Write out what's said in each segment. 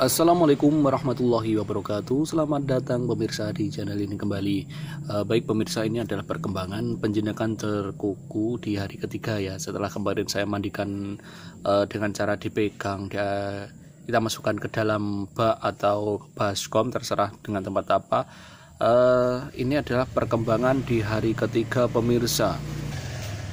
Assalamualaikum warahmatullahi wabarakatuh Selamat datang pemirsa di channel ini kembali eh, Baik pemirsa ini adalah perkembangan penjenakan terkuku di hari ketiga ya Setelah kemarin saya mandikan eh, dengan cara dipegang Kita masukkan ke dalam bak atau baskom terserah dengan tempat apa eh, Ini adalah perkembangan di hari ketiga pemirsa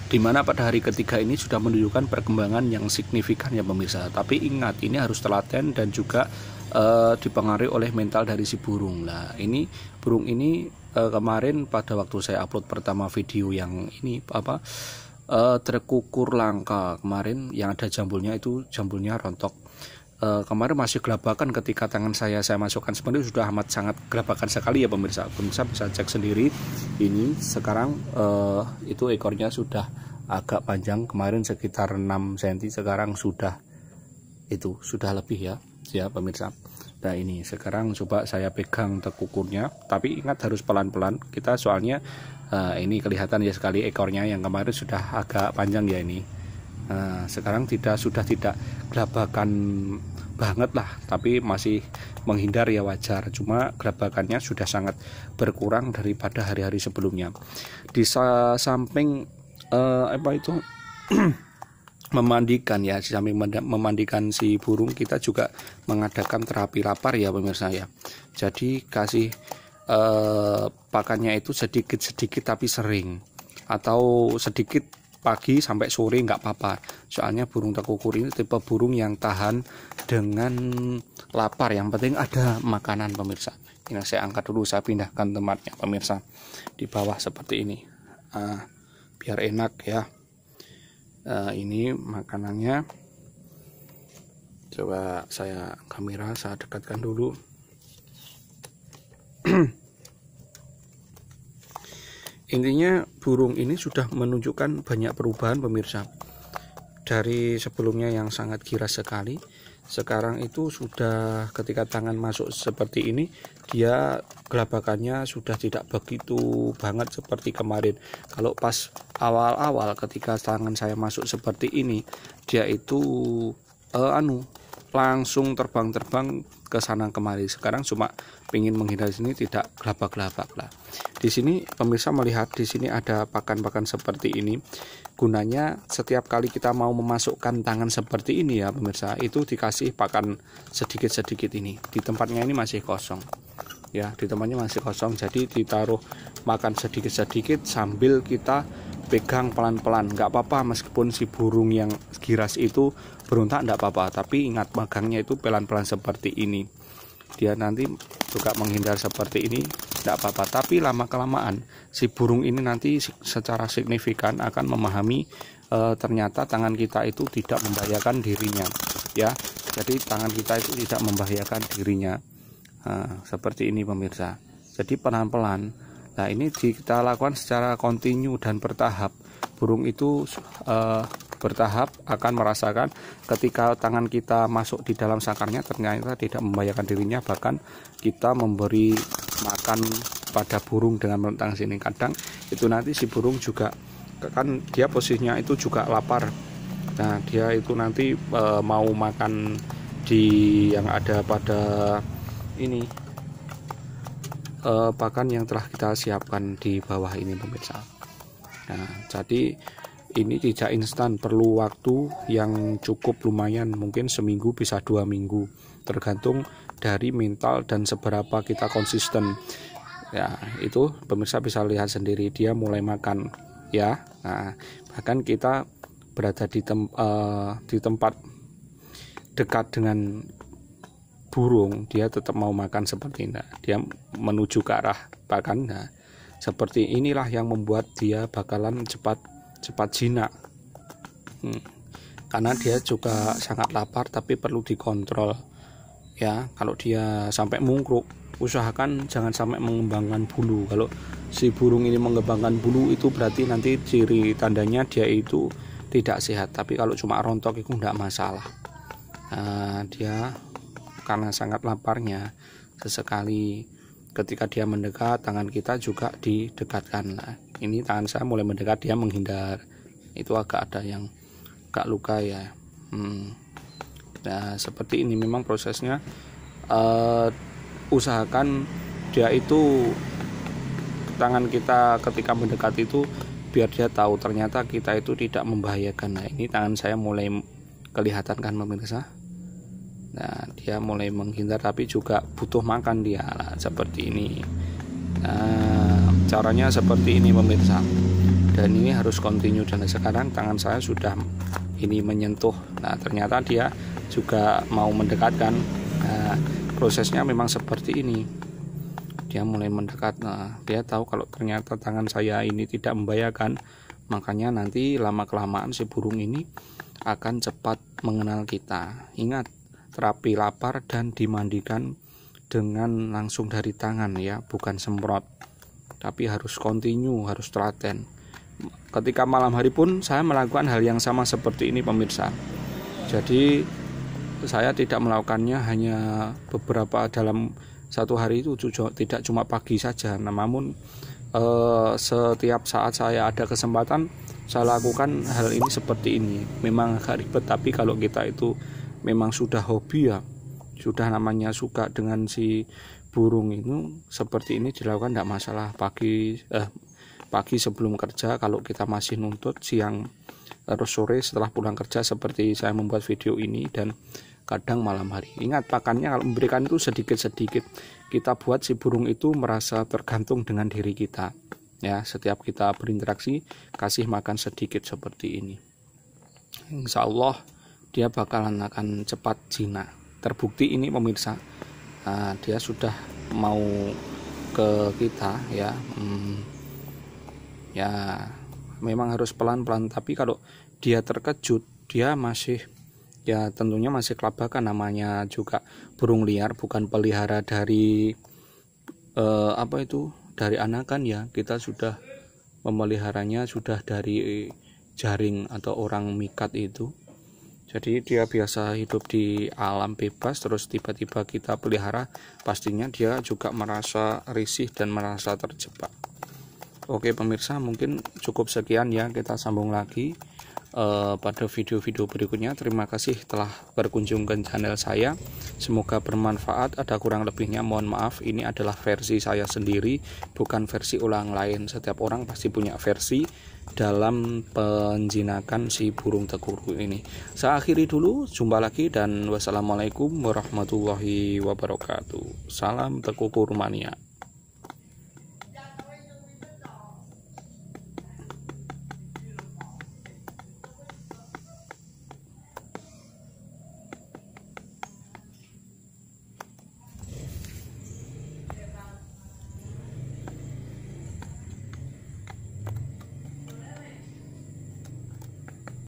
di mana pada hari ketiga ini sudah menunjukkan perkembangan yang signifikan ya pemirsa. Tapi ingat ini harus telaten dan juga e, dipengaruhi oleh mental dari si burung lah. Ini burung ini e, kemarin pada waktu saya upload pertama video yang ini apa e, terkukur langka kemarin yang ada jambulnya itu jambulnya rontok uh, kemarin masih gelabakan ketika tangan saya saya masukkan sebenarnya sudah amat sangat gelabakan sekali ya pemirsa pemirsa bisa cek sendiri ini sekarang uh, itu ekornya sudah agak panjang kemarin sekitar 6 cm sekarang sudah itu sudah lebih ya ya pemirsa Nah ini sekarang coba saya pegang tekukurnya Tapi ingat harus pelan-pelan Kita soalnya uh, ini kelihatan ya sekali ekornya Yang kemarin sudah agak panjang ya ini Nah, sekarang tidak sudah tidak gelabakan banget lah, tapi masih menghindar ya wajar. Cuma gelabakannya sudah sangat berkurang daripada hari-hari sebelumnya. Di samping uh, apa itu memandikan ya, di samping memandikan si burung kita juga mengadakan terapi lapar ya pemirsa ya. Jadi kasih uh, pakannya itu sedikit-sedikit tapi sering atau sedikit pagi sampai sore nggak apa-apa soalnya burung tekukur ini tipe burung yang tahan dengan lapar yang penting ada makanan pemirsa ini saya angkat dulu saya pindahkan tempatnya pemirsa di bawah seperti ini uh, biar enak ya uh, ini makanannya coba saya kamera saya dekatkan dulu intinya burung ini sudah menunjukkan banyak perubahan pemirsa dari sebelumnya yang sangat giras sekali sekarang itu sudah ketika tangan masuk seperti ini dia gelabakannya sudah tidak begitu banget seperti kemarin kalau pas awal-awal ketika tangan saya masuk seperti ini dia itu uh, anu langsung terbang-terbang ke sana kemari sekarang cuma ingin menghindar sini tidak gelabak-gelabak lah di sini pemirsa melihat di sini ada pakan-pakan seperti ini. Gunanya setiap kali kita mau memasukkan tangan seperti ini ya pemirsa, itu dikasih pakan sedikit-sedikit ini. Di tempatnya ini masih kosong. Ya, di tempatnya masih kosong. Jadi ditaruh makan sedikit-sedikit sambil kita pegang pelan-pelan. Nggak apa-apa meskipun si burung yang giras itu berontak nggak apa-apa, tapi ingat magangnya itu pelan-pelan seperti ini dia nanti juga menghindar seperti ini tidak apa-apa tapi lama kelamaan si burung ini nanti secara signifikan akan memahami e, ternyata tangan kita itu tidak membahayakan dirinya ya jadi tangan kita itu tidak membahayakan dirinya ah, seperti ini pemirsa jadi pelan-pelan nah ini kita lakukan secara kontinu dan bertahap burung itu e, bertahap akan merasakan ketika tangan kita masuk di dalam sangkarnya ternyata tidak membahayakan dirinya bahkan kita memberi makan pada burung dengan melentang sini kadang itu nanti si burung juga kan dia posisinya itu juga lapar nah dia itu nanti e, mau makan di yang ada pada ini e, pakan yang telah kita siapkan di bawah ini pemirsa nah jadi ini tidak instan perlu waktu yang cukup lumayan mungkin seminggu bisa dua minggu tergantung dari mental dan seberapa kita konsisten ya itu pemirsa bisa lihat sendiri dia mulai makan ya nah, bahkan kita berada di, tem uh, di tempat dekat dengan burung dia tetap mau makan seperti ini dia menuju ke arah pakan nah, seperti inilah yang membuat dia bakalan cepat cepat jinak hmm. karena dia juga sangat lapar tapi perlu dikontrol ya kalau dia sampai mungkruk usahakan jangan sampai mengembangkan bulu kalau si burung ini mengembangkan bulu itu berarti nanti ciri tandanya dia itu tidak sehat tapi kalau cuma rontok itu tidak masalah nah, dia karena sangat laparnya sesekali ketika dia mendekat tangan kita juga didekatkan nah, ini tangan saya mulai mendekat dia menghindar itu agak ada yang agak luka ya hmm. nah seperti ini memang prosesnya uh, usahakan dia itu tangan kita ketika mendekat itu biar dia tahu ternyata kita itu tidak membahayakan nah ini tangan saya mulai kelihatan kan pemirsa Nah, dia mulai menghindar tapi juga butuh makan dia lah, seperti ini. Nah, caranya seperti ini pemirsa. Dan ini harus continue dan sekarang tangan saya sudah ini menyentuh. Nah, ternyata dia juga mau mendekatkan. Nah, prosesnya memang seperti ini. Dia mulai mendekat. Nah, dia tahu kalau ternyata tangan saya ini tidak membahayakan, makanya nanti lama kelamaan si burung ini akan cepat mengenal kita. Ingat, terapi lapar dan dimandikan dengan langsung dari tangan ya, bukan semprot. Tapi harus kontinu, harus telaten. Ketika malam hari pun saya melakukan hal yang sama seperti ini pemirsa. Jadi saya tidak melakukannya hanya beberapa dalam satu hari itu tidak cuma pagi saja, namun eh, setiap saat saya ada kesempatan saya lakukan hal ini seperti ini. Memang agak ribet tapi kalau kita itu memang sudah hobi ya sudah namanya suka dengan si burung itu seperti ini dilakukan tidak masalah pagi eh, pagi sebelum kerja kalau kita masih nuntut siang terus eh, sore setelah pulang kerja seperti saya membuat video ini dan kadang malam hari ingat pakannya kalau memberikan itu sedikit-sedikit kita buat si burung itu merasa tergantung dengan diri kita ya setiap kita berinteraksi kasih makan sedikit seperti ini Insya Allah dia bakalan akan cepat jinak terbukti ini pemirsa nah, dia sudah mau ke kita ya hmm, ya memang harus pelan-pelan tapi kalau dia terkejut dia masih ya tentunya masih kelabakan namanya juga burung liar bukan pelihara dari eh, apa itu dari anakan ya kita sudah memeliharanya sudah dari jaring atau orang mikat itu jadi dia biasa hidup di alam bebas terus tiba-tiba kita pelihara pastinya dia juga merasa risih dan merasa terjebak oke pemirsa mungkin cukup sekian ya kita sambung lagi uh, pada video-video berikutnya. Terima kasih telah berkunjung ke channel saya. Semoga bermanfaat. Ada kurang lebihnya mohon maaf. Ini adalah versi saya sendiri, bukan versi ulang lain. Setiap orang pasti punya versi dalam penjinakan si burung tekuru ini. Saya akhiri dulu. Jumpa lagi dan wassalamualaikum warahmatullahi wabarakatuh. Salam tekukur mania.